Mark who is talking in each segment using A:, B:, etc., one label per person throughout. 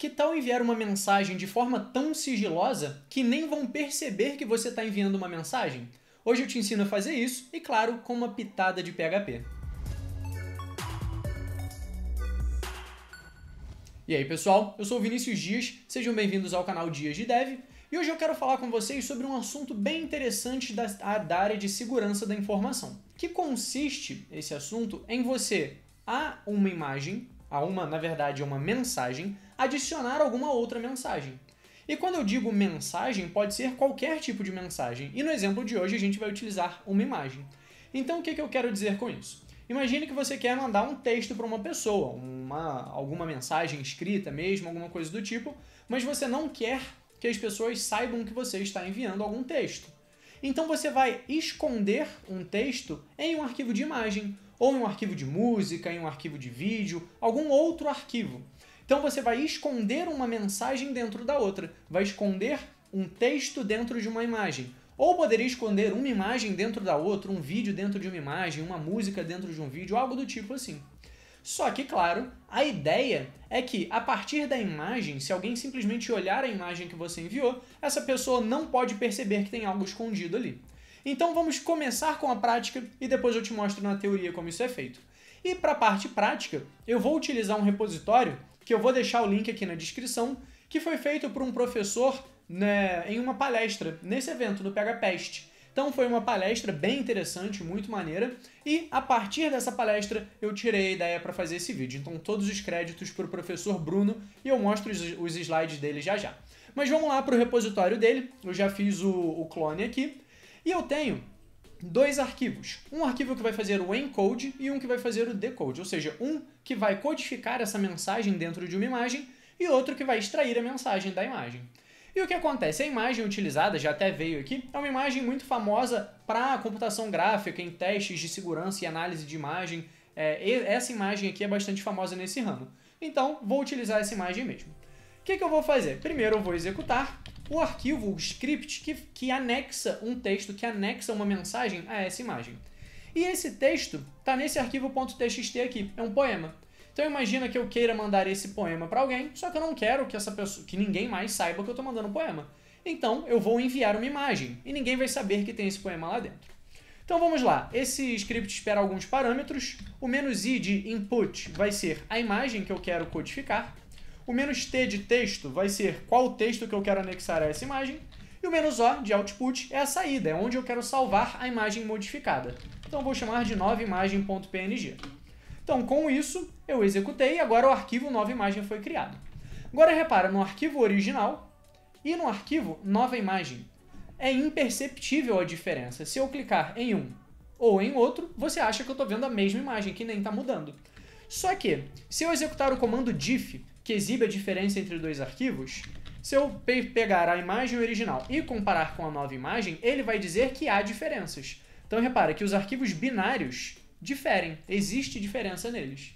A: Que tal enviar uma mensagem de forma tão sigilosa que nem vão perceber que você está enviando uma mensagem? Hoje eu te ensino a fazer isso e, claro, com uma pitada de PHP. E aí, pessoal? Eu sou o Vinícius Dias, sejam bem-vindos ao canal Dias de Dev. E hoje eu quero falar com vocês sobre um assunto bem interessante da, da área de segurança da informação, que consiste, esse assunto, em você a uma imagem a uma, na verdade, uma mensagem, adicionar alguma outra mensagem. E quando eu digo mensagem, pode ser qualquer tipo de mensagem. E no exemplo de hoje a gente vai utilizar uma imagem. Então o que, que eu quero dizer com isso? Imagine que você quer mandar um texto para uma pessoa, uma, alguma mensagem escrita mesmo, alguma coisa do tipo, mas você não quer que as pessoas saibam que você está enviando algum texto. Então você vai esconder um texto em um arquivo de imagem ou em um arquivo de música, em um arquivo de vídeo, algum outro arquivo. Então você vai esconder uma mensagem dentro da outra, vai esconder um texto dentro de uma imagem. Ou poderia esconder uma imagem dentro da outra, um vídeo dentro de uma imagem, uma música dentro de um vídeo, algo do tipo assim. Só que, claro, a ideia é que a partir da imagem, se alguém simplesmente olhar a imagem que você enviou, essa pessoa não pode perceber que tem algo escondido ali. Então vamos começar com a prática e depois eu te mostro na teoria como isso é feito. E para a parte prática, eu vou utilizar um repositório que eu vou deixar o link aqui na descrição, que foi feito por um professor né, em uma palestra nesse evento do PHPest. Então foi uma palestra bem interessante, muito maneira, e a partir dessa palestra eu tirei a ideia para fazer esse vídeo. Então todos os créditos para o professor Bruno e eu mostro os, slides dele já já. Mas vamos lá para o repositório dele, eu já fiz o, o clone aqui, e eu tenho dois arquivos. Um arquivo que vai fazer o encode e um que vai fazer o decode, ou seja, um que vai codificar essa mensagem dentro de uma imagem e outro que vai extrair a mensagem da imagem. E o que acontece? A imagem utilizada, já até veio aqui, é uma imagem muito famosa para computação gráfica, em testes de segurança e análise de imagem. É, essa imagem aqui é bastante famosa nesse ramo. Então, vou utilizar essa imagem mesmo. O que, que eu vou fazer? Primeiro eu vou executar o arquivo, o script que, que anexa um texto, que anexa uma mensagem a essa imagem. E esse texto está nesse arquivo.txt aqui, é um poema. Então imagina que eu queira mandar esse poema para alguém, só que eu não quero que essa pessoa, que ninguém mais saiba que eu estou mandando um poema. Então eu vou enviar uma imagem e ninguém vai saber que tem esse poema lá dentro. Então vamos lá. Esse script espera alguns parâmetros. O "-i" de input vai ser a imagem que eu quero codificar. O menos T de texto vai ser qual texto que eu quero anexar a essa imagem. E o menos O de output é a saída, é onde eu quero salvar a imagem modificada. Então vou chamar de novaimagem.png. Então com isso eu executei e agora o arquivo nova imagem foi criado. Agora repara no arquivo original e no arquivo nova imagem. É imperceptível a diferença. Se eu clicar em um ou em outro, você acha que eu estou vendo a mesma imagem, que nem está mudando. Só que, se eu executar o comando diff, que exibe a diferença entre dois arquivos, se eu pe pegar a imagem original e comparar com a nova imagem, ele vai dizer que há diferenças. Então repara que os arquivos binários diferem, existe diferença neles.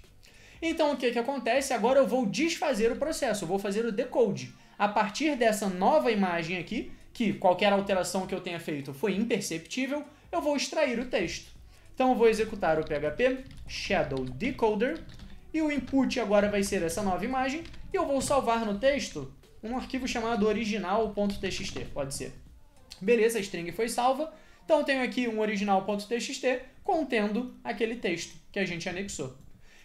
A: Então o que, que acontece? Agora eu vou desfazer o processo, eu vou fazer o decode. A partir dessa nova imagem aqui, que qualquer alteração que eu tenha feito foi imperceptível, eu vou extrair o texto. Então eu vou executar o PHP shadow decoder e o input agora vai ser essa nova imagem. E eu vou salvar no texto um arquivo chamado original.txt, pode ser. Beleza, a string foi salva. Então eu tenho aqui um original.txt contendo aquele texto que a gente anexou.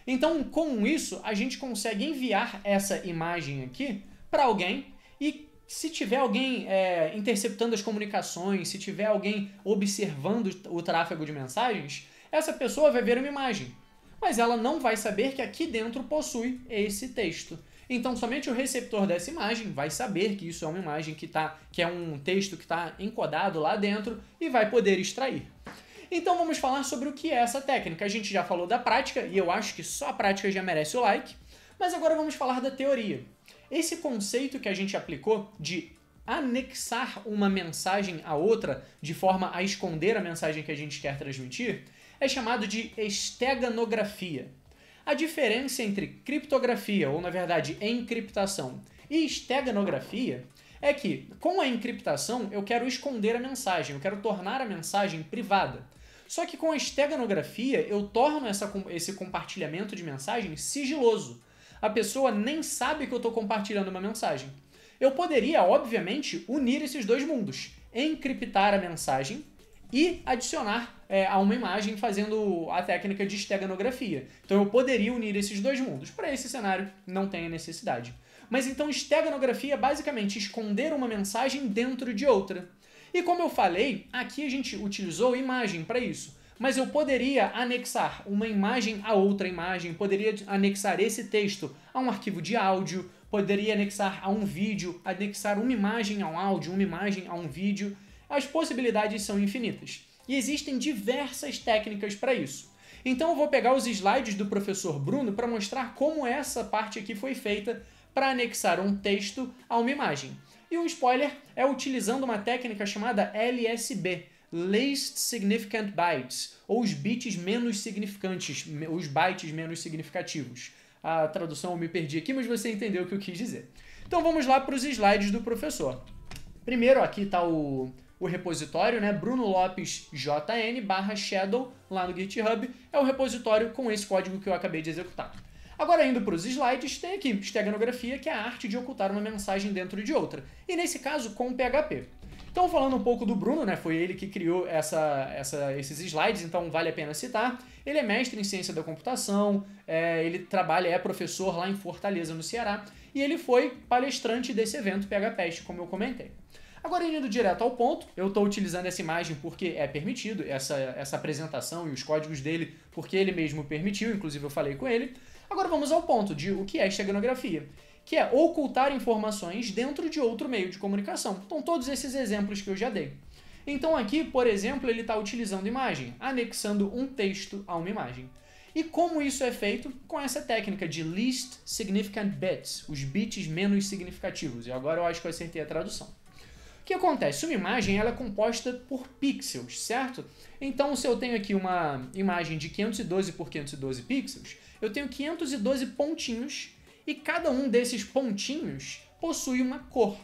A: Então, com isso, a gente consegue enviar essa imagem aqui para alguém e se tiver alguém é, interceptando as comunicações, se tiver alguém observando o tráfego de mensagens, essa pessoa vai ver uma imagem mas ela não vai saber que aqui dentro possui esse texto. Então, somente o receptor dessa imagem vai saber que isso é uma imagem que, tá, que é um texto que está encodado lá dentro e vai poder extrair. Então vamos falar sobre o que é essa técnica. A gente já falou da prática e eu acho que só a prática já merece o like, mas agora vamos falar da teoria. Esse conceito que a gente aplicou de anexar uma mensagem a outra de forma a esconder a mensagem que a gente quer transmitir é chamado de esteganografia. A diferença entre criptografia, ou na verdade encriptação, e esteganografia é que, com a encriptação, eu quero esconder a mensagem, eu quero tornar a mensagem privada. Só que com a esteganografia, eu torno essa, esse compartilhamento de mensagem sigiloso. A pessoa nem sabe que eu estou compartilhando uma mensagem. Eu poderia, obviamente, unir esses dois mundos, encriptar a mensagem e adicionar é, a uma imagem fazendo a técnica de esteganografia. Então eu poderia unir esses dois mundos. Para esse cenário, não tem a necessidade. Mas então esteganografia é basicamente esconder uma mensagem dentro de outra. E como eu falei, aqui a gente utilizou imagem para isso. Mas eu poderia anexar uma imagem a outra imagem, poderia anexar esse texto a um arquivo de áudio, poderia anexar a um vídeo, anexar uma imagem a um áudio, uma imagem a um vídeo as possibilidades são infinitas. E existem diversas técnicas para isso. Então eu vou pegar os slides do professor Bruno para mostrar como essa parte aqui foi feita para anexar um texto a uma imagem. E um spoiler é utilizando uma técnica chamada LSB, Least Significant Bytes, ou os bits menos significantes, os bytes menos significativos. A tradução eu me perdi aqui, mas você entendeu o que eu quis dizer. Então vamos lá para os slides do professor. Primeiro aqui está o o repositório, né? Bruno Lopes JN barra Shadow lá no GitHub é o repositório com esse código que eu acabei de executar. Agora, indo para os slides, tem aqui esteganografia, que é a arte de ocultar uma mensagem dentro de outra, e nesse caso com PHP. Então, falando um pouco do Bruno, né? Foi ele que criou essa, essa, esses slides, então vale a pena citar. Ele é mestre em ciência da computação, é, ele trabalha, é professor lá em Fortaleza, no Ceará, e ele foi palestrante desse evento PHPest, como eu comentei. Agora, indo direto ao ponto, eu estou utilizando essa imagem porque é permitido, essa, essa apresentação e os códigos dele, porque ele mesmo permitiu, inclusive eu falei com ele. Agora vamos ao ponto de o que é esteganografia, que é ocultar informações dentro de outro meio de comunicação. Então, todos esses exemplos que eu já dei. Então, aqui, por exemplo, ele está utilizando imagem, anexando um texto a uma imagem. E como isso é feito? Com essa técnica de least significant bits, os bits menos significativos. E agora eu acho que eu acertei a tradução que acontece? Uma imagem ela é composta por pixels, certo? Então, se eu tenho aqui uma imagem de 512 por 512 pixels, eu tenho 512 pontinhos e cada um desses pontinhos possui uma cor.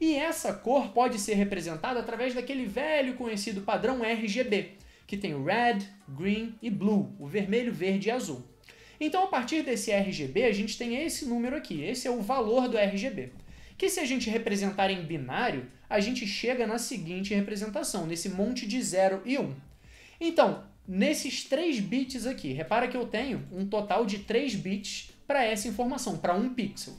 A: E essa cor pode ser representada através daquele velho conhecido padrão RGB, que tem red, green e blue, o vermelho, verde e azul. Então, a partir desse RGB, a gente tem esse número aqui, esse é o valor do RGB. Que se a gente representar em binário, a gente chega na seguinte representação, nesse monte de 0 e 1. Um. Então, nesses três bits aqui, repara que eu tenho um total de 3 bits para essa informação, para um pixel.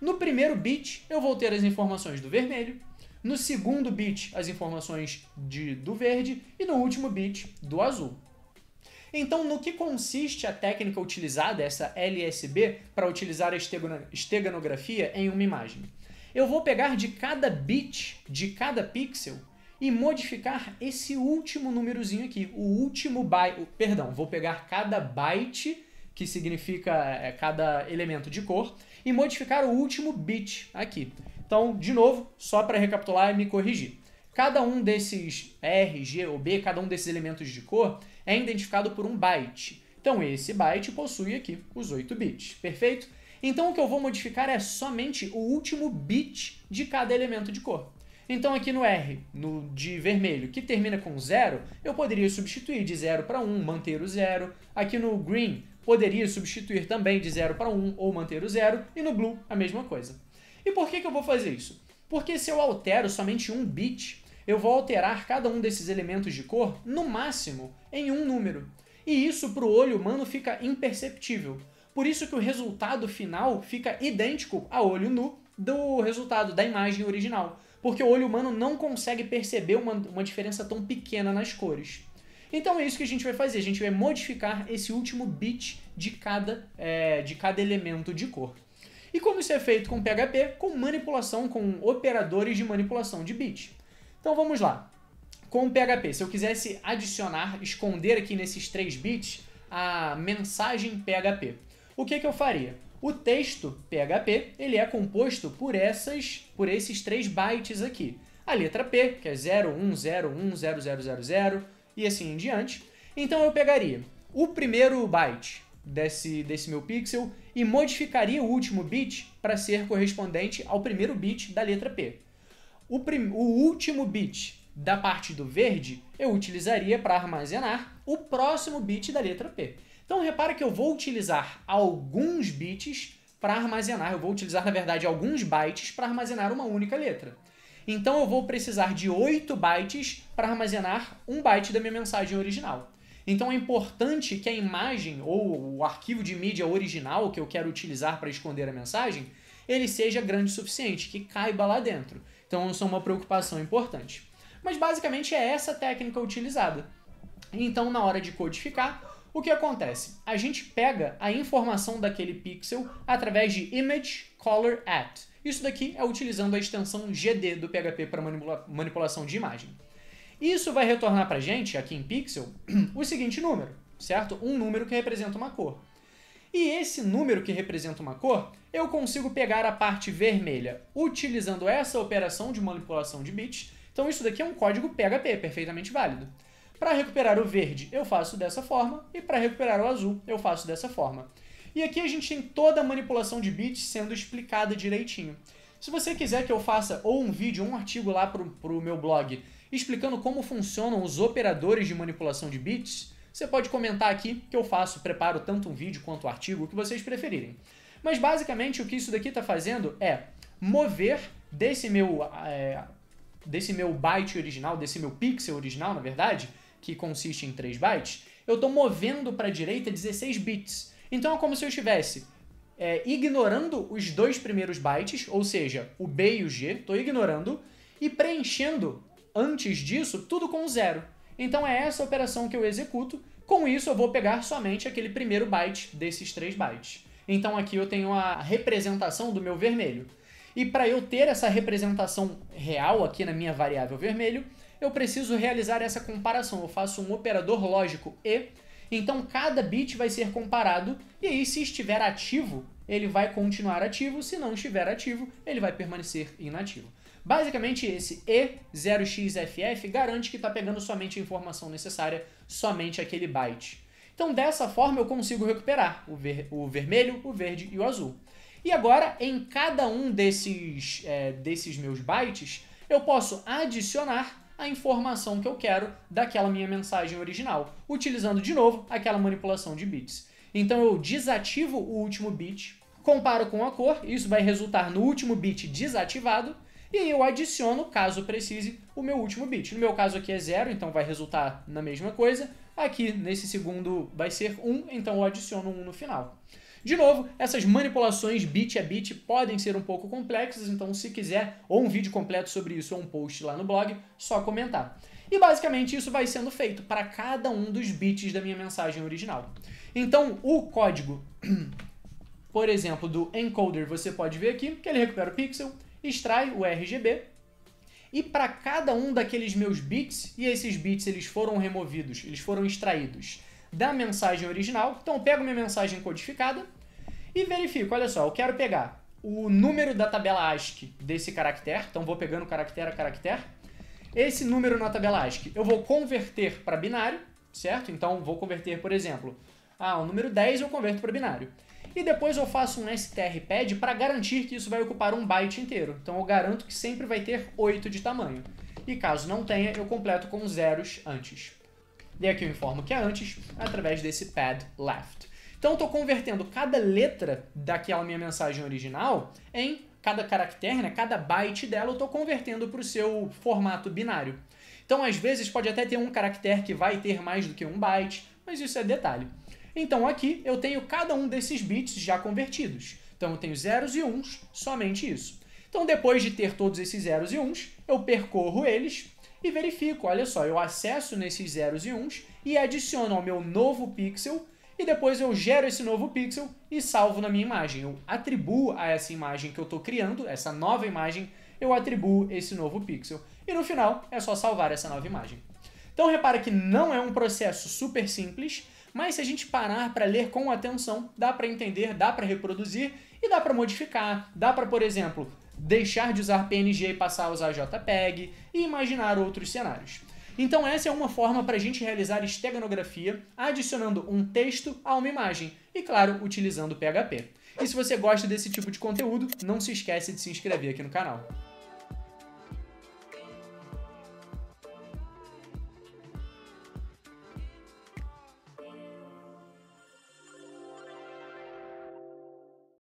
A: No primeiro bit, eu vou ter as informações do vermelho, no segundo bit, as informações de, do verde e no último bit, do azul. Então, no que consiste a técnica utilizada, essa LSB, para utilizar a esteganografia em uma imagem? eu vou pegar de cada bit, de cada pixel, e modificar esse último númerozinho aqui, o último byte, perdão, vou pegar cada byte, que significa é, cada elemento de cor, e modificar o último bit aqui. Então, de novo, só para recapitular e me corrigir. Cada um desses R, G ou B, cada um desses elementos de cor é identificado por um byte. Então, esse byte possui aqui os 8 bits, perfeito? Então o que eu vou modificar é somente o último bit de cada elemento de cor. Então aqui no R, no de vermelho, que termina com zero, eu poderia substituir de 0 para 1, manter o zero. Aqui no green, poderia substituir também de 0 para 1 ou manter o zero. E no blue, a mesma coisa. E por que, que eu vou fazer isso? Porque se eu altero somente um bit, eu vou alterar cada um desses elementos de cor, no máximo, em um número. E isso para o olho humano fica imperceptível. Por isso que o resultado final fica idêntico a olho nu do resultado da imagem original, porque o olho humano não consegue perceber uma, uma diferença tão pequena nas cores. Então é isso que a gente vai fazer, a gente vai modificar esse último bit de cada, é, de cada elemento de cor. E como isso é feito com PHP? Com manipulação, com operadores de manipulação de bit. Então vamos lá. Com PHP, se eu quisesse adicionar, esconder aqui nesses três bits, a mensagem PHP. O que, que eu faria? O texto PHP ele é composto por essas, por esses três bytes aqui. A letra P, que é 01010000 e assim em diante. Então eu pegaria o primeiro byte desse, desse meu pixel e modificaria o último bit para ser correspondente ao primeiro bit da letra P. O, prim, o último bit da parte do verde eu utilizaria para armazenar o próximo bit da letra P. Então repara que eu vou utilizar alguns bits para armazenar, eu vou utilizar na verdade alguns bytes para armazenar uma única letra. Então eu vou precisar de 8 bytes para armazenar um byte da minha mensagem original. Então é importante que a imagem ou o arquivo de mídia original que eu quero utilizar para esconder a mensagem, ele seja grande o suficiente, que caiba lá dentro. Então isso é uma preocupação importante. Mas basicamente é essa técnica utilizada. Então na hora de codificar, o que acontece? A gente pega a informação daquele pixel através de image color at. Isso daqui é utilizando a extensão GD do PHP para manipula manipulação de imagem. Isso vai retornar para a gente, aqui em pixel, o seguinte número, certo? Um número que representa uma cor. E esse número que representa uma cor, eu consigo pegar a parte vermelha utilizando essa operação de manipulação de bits. Então isso daqui é um código PHP, perfeitamente válido. Para recuperar o verde, eu faço dessa forma, e para recuperar o azul, eu faço dessa forma. E aqui a gente tem toda a manipulação de bits sendo explicada direitinho. Se você quiser que eu faça ou um vídeo ou um artigo lá para o meu blog explicando como funcionam os operadores de manipulação de bits, você pode comentar aqui que eu faço, preparo tanto um vídeo quanto um artigo, o que vocês preferirem. Mas basicamente o que isso daqui está fazendo é mover desse meu, é, desse meu byte original, desse meu pixel original, na verdade, que consiste em 3 bytes, eu estou movendo para a direita 16 bits. Então é como se eu estivesse é, ignorando os dois primeiros bytes, ou seja, o B e o G, estou ignorando, e preenchendo antes disso tudo com zero. Então é essa operação que eu executo. Com isso, eu vou pegar somente aquele primeiro byte desses 3 bytes. Então aqui eu tenho a representação do meu vermelho. E para eu ter essa representação real aqui na minha variável vermelho, eu preciso realizar essa comparação. Eu faço um operador lógico E, então cada bit vai ser comparado, e aí se estiver ativo, ele vai continuar ativo, se não estiver ativo, ele vai permanecer inativo. Basicamente, esse E0xFF garante que está pegando somente a informação necessária, somente aquele byte. Então, dessa forma, eu consigo recuperar o, ver o vermelho, o verde e o azul. E agora, em cada um desses, é, desses meus bytes, eu posso adicionar a informação que eu quero daquela minha mensagem original, utilizando de novo aquela manipulação de bits. Então eu desativo o último bit, comparo com a cor, isso vai resultar no último bit desativado, e aí eu adiciono, caso precise, o meu último bit. No meu caso aqui é zero, então vai resultar na mesma coisa. Aqui, nesse segundo, vai ser 1, um, então eu adiciono 1 um no final. De novo, essas manipulações bit a bit podem ser um pouco complexas, então se quiser ou um vídeo completo sobre isso ou um post lá no blog, só comentar. E basicamente isso vai sendo feito para cada um dos bits da minha mensagem original. Então o código, por exemplo, do encoder, você pode ver aqui que ele recupera o pixel, extrai o RGB e para cada um daqueles meus bits, e esses bits eles foram removidos, eles foram extraídos da mensagem original. Então, eu pego minha mensagem codificada e verifico. Olha só, eu quero pegar o número da tabela ASCII desse caractere, então vou pegando caractere a caractere. Esse número na tabela ASCII eu vou converter para binário, certo? Então vou converter, por exemplo, ah, o número 10 eu converto para binário. E depois eu faço um strpad para garantir que isso vai ocupar um byte inteiro. Então eu garanto que sempre vai ter 8 de tamanho. E caso não tenha, eu completo com zeros antes. E aqui eu informo que é antes, através desse pad left. Então eu estou convertendo cada letra daquela minha mensagem original em cada caractere, né, cada byte dela, eu estou convertendo para o seu formato binário. Então, às vezes, pode até ter um caractere que vai ter mais do que um byte, mas isso é detalhe. Então, aqui eu tenho cada um desses bits já convertidos. Então, eu tenho zeros e uns, somente isso. Então, depois de ter todos esses zeros e uns, eu percorro eles e verifico, olha só, eu acesso nesses zeros e uns e adiciono ao meu novo pixel e depois eu gero esse novo pixel e salvo na minha imagem. Eu atribuo a essa imagem que eu estou criando, essa nova imagem, eu atribuo esse novo pixel. E no final é só salvar essa nova imagem. Então repara que não é um processo super simples, mas se a gente parar para ler com atenção, dá para entender, dá para reproduzir e dá para modificar. Dá para, por exemplo, deixar de usar PNG e passar a usar JPEG e imaginar outros cenários. Então essa é uma forma para a gente realizar esteganografia adicionando um texto a uma imagem e, claro, utilizando PHP. E se você gosta desse tipo de conteúdo, não se esquece de se inscrever aqui no canal.